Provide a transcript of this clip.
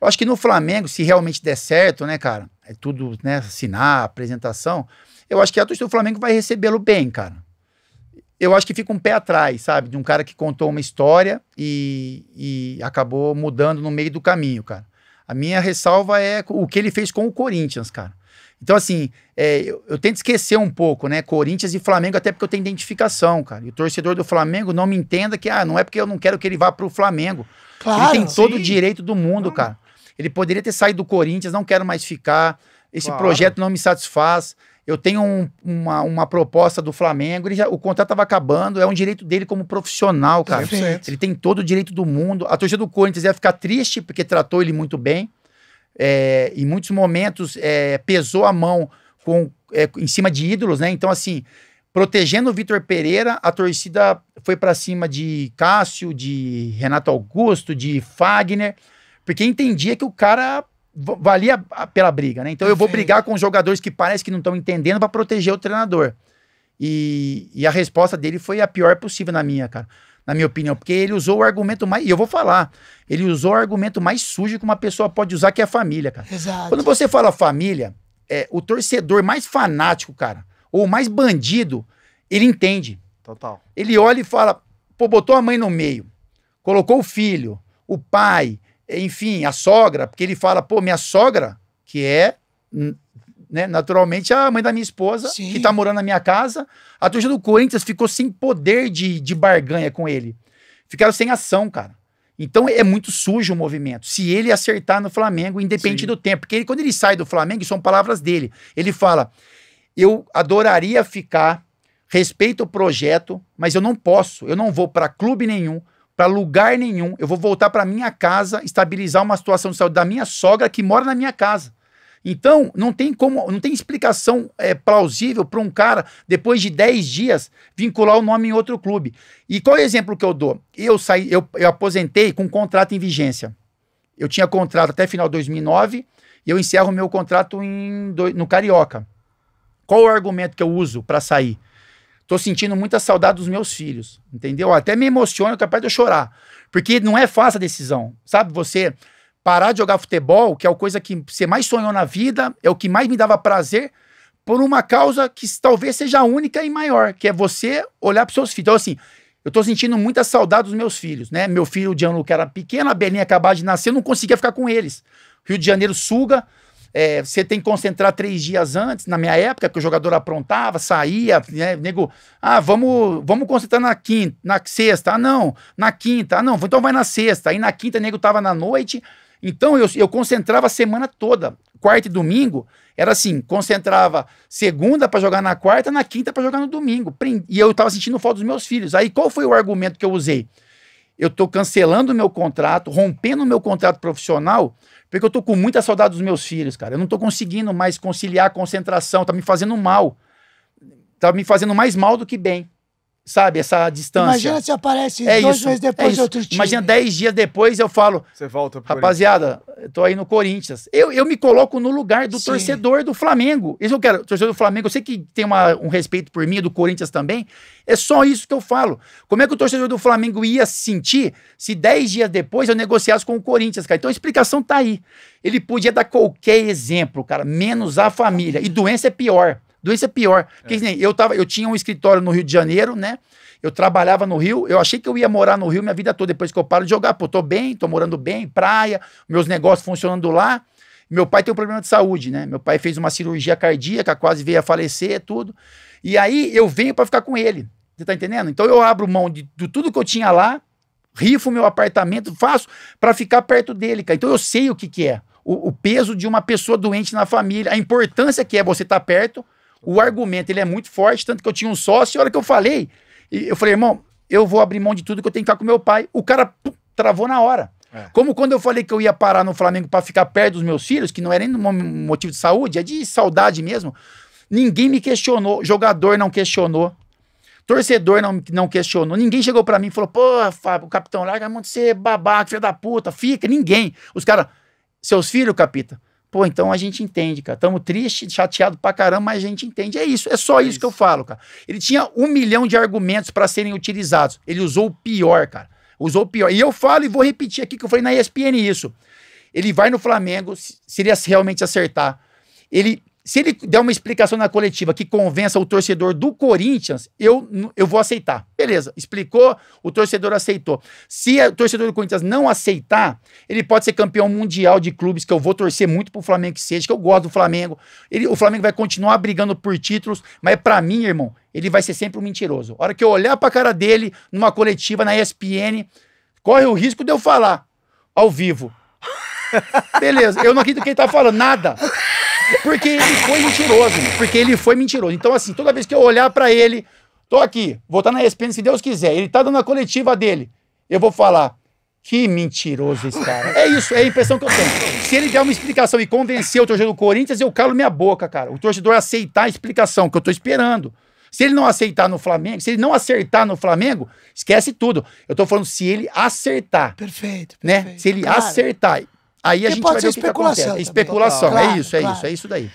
Eu acho que no Flamengo, se realmente der certo, né, cara? É tudo, né? Assinar, apresentação. Eu acho que a torcida do Flamengo vai recebê-lo bem, cara. Eu acho que fica um pé atrás, sabe? De um cara que contou uma história e, e acabou mudando no meio do caminho, cara. A minha ressalva é o que ele fez com o Corinthians, cara. Então, assim, é, eu, eu, tento esquecer um pouco, né? Corinthians e Flamengo, até porque eu tenho identificação, cara. E o torcedor do Flamengo não me entenda que, ah, não é porque eu não quero que ele vá pro Flamengo. Claro, ele tem todo o direito do mundo, cara. Ele poderia ter saído do Corinthians, não quero mais ficar, esse claro. projeto não me satisfaz. Eu tenho um, uma, uma proposta do Flamengo, já, o contrato estava acabando, é um direito dele como profissional, cara. 100%. Ele tem todo o direito do mundo. A torcida do Corinthians ia ficar triste porque tratou ele muito bem. É, em muitos momentos é, pesou a mão com, é, em cima de ídolos, né? Então, assim, protegendo o Vitor Pereira, a torcida foi para cima de Cássio, de Renato Augusto, de Fagner. Porque entendia que o cara valia pela briga, né? Então eu vou brigar com os jogadores que parece que não estão entendendo para proteger o treinador. E, e, a resposta dele foi a pior possível na minha, cara. Na minha opinião, porque ele usou o argumento mais. E eu vou falar, ele usou o argumento mais sujo que uma pessoa pode usar, que é a família, cara. Exato. Quando você fala família, é, o torcedor mais fanático, cara, ou mais bandido, ele entende. Total. Ele olha e fala: pô, botou a mãe no meio, colocou o filho, o pai, enfim, a sogra, porque ele fala, pô, minha sogra, que é né, naturalmente a mãe da minha esposa, Sim. que tá morando na minha casa, a torcida do Corinthians ficou sem poder de, de barganha com ele. Ficaram sem ação, cara. Então é muito sujo o movimento. Se ele acertar no Flamengo, independente Sim. do tempo. Porque ele, quando ele sai do Flamengo, são palavras dele. Ele fala: Eu adoraria ficar, respeito o projeto, mas eu não posso, eu não vou para clube nenhum, para lugar nenhum. Eu vou voltar para minha casa, estabilizar uma situação de saúde da minha sogra que mora na minha casa. Então, não tem como, não tem explicação é, plausível para um cara, depois de 10 dias, vincular o nome em outro clube. E qual é o exemplo que eu dou? Eu saí, eu, eu aposentei com um contrato em vigência. Eu tinha contrato até final de 2009 e eu encerro meu contrato em, no Carioca. Qual o argumento que eu uso para sair? Tô sentindo muita saudade dos meus filhos, entendeu? Até me emociona, capaz de eu chorar. Porque não é fácil a decisão, sabe? Você parar de jogar futebol, que é a coisa que você mais sonhou na vida, é o que mais me dava prazer, por uma causa que talvez seja única e maior, que é você olhar para seus filhos. Então, assim, eu tô sentindo muita saudade dos meus filhos, né? Meu filho, o Gianluca, era pequeno, a Belinha acabava de nascer, eu não conseguia ficar com eles. Rio de Janeiro suga, é, você tem que concentrar três dias antes. Na minha época, que o jogador aprontava, saía, né, nego, ah, vamos, vamos concentrar na quinta, na sexta, ah, não, na quinta, ah, não, então vai na sexta. Aí na quinta, nego tava na noite. Então eu, eu concentrava a semana toda. Quarta e domingo era assim, concentrava segunda para jogar na quarta, na quinta para jogar no domingo. E eu tava sentindo falta dos meus filhos. Aí qual foi o argumento que eu usei? eu estou cancelando meu contrato, rompendo meu contrato profissional, porque eu estou com muita saudade dos meus filhos, cara. Eu não estou conseguindo mais conciliar a concentração, tá me fazendo mal. Tá me fazendo mais mal do que bem sabe, essa distância. Imagina se aparece é dois meses é depois é de outro time. Imagina dez dias depois eu falo. Você volta pro Rapaziada, eu tô aí no Corinthians. Eu, eu me coloco no lugar do Sim. torcedor do Flamengo. Isso eu quero. Torcedor do Flamengo, eu sei que tem uma, um respeito por mim, do Corinthians também. É só isso que eu falo. Como é que o torcedor do Flamengo ia se sentir se dez dias depois eu negociasse com o Corinthians, cara? Então a explicação tá aí. Ele podia dar qualquer exemplo, cara, menos a família. E doença é pior. Doença é pior. Porque é. nem eu tava, eu tinha um escritório no Rio de Janeiro, né? Eu trabalhava no Rio, eu achei que eu ia morar no Rio minha vida toda, depois que eu paro de jogar, pô, tô bem, tô morando bem, praia, meus negócios funcionando lá. Meu pai tem um problema de saúde, né? Meu pai fez uma cirurgia cardíaca, quase veio a falecer, tudo. E aí eu venho para ficar com ele. Você tá entendendo? Então eu abro mão de, de tudo que eu tinha lá, rifo meu apartamento, faço para ficar perto dele, cara. Então eu sei o que que é. O, o, peso de uma pessoa doente na família, a importância que é você estar tá perto o argumento ele é muito forte, tanto que eu tinha um sócio, a hora que eu falei, eu falei, irmão, eu vou abrir mão de tudo que eu tenho que ficar com meu pai. O cara pum, travou na hora. É. Como quando eu falei que eu ia parar no Flamengo para ficar perto dos meus filhos, que não era nem um motivo de saúde, é de saudade mesmo. Ninguém me questionou, jogador não questionou, torcedor não, não questionou, ninguém chegou para mim e falou: pô, Fábio, o capitão larga a mão de ser babaca, filho da puta, fica, ninguém. Os caras, seus filhos, capita, Pô, então a gente entende, cara. Tamo triste, chateado pra caramba, mas a gente entende. É isso, é só é isso, isso, que eu falo, cara. Ele tinha um milhão de argumentos para serem utilizados. Ele usou o pior, cara. Usou o pior. E eu falo e vou repetir aqui que eu falei na ESPN isso. Ele vai no Flamengo, se ele realmente acertar, ele se ele der uma explicação na coletiva que convença o torcedor do Corinthians, eu, eu vou aceitar. Beleza, explicou, o torcedor aceitou. Se o torcedor do Corinthians não aceitar, ele pode ser campeão mundial de clubes, que eu vou torcer muito pro Flamengo que seja, que eu gosto do Flamengo. Ele, o Flamengo vai continuar brigando por títulos, mas para mim, irmão, ele vai ser sempre um mentiroso. A hora que eu olhar pra cara dele numa coletiva na ESPN, corre o risco de eu falar ao vivo. Beleza, eu não acredito que ele tá falando, nada. Porque ele foi mentiroso, mano. porque ele foi mentiroso. Então, assim, toda vez que eu olhar para ele, tô aqui, vou estar tá na ESPN se Deus quiser, ele tá dando a coletiva dele, eu vou falar, que mentiroso esse cara. É isso, é a impressão que eu tenho. Se ele der uma explicação e convencer o torcedor do Corinthians, eu calo minha boca, cara. O torcedor aceitar a explicação, que eu tô esperando. Se ele não aceitar no Flamengo, se ele não acertar no Flamengo, esquece tudo. Eu tô falando se ele acertar. Perfeito. Né? perfeito né? Se ele acertar. Aí a gente pode vai ser ver o que especulação. acontece. especulação, é isso, é claro. isso, é isso é daí.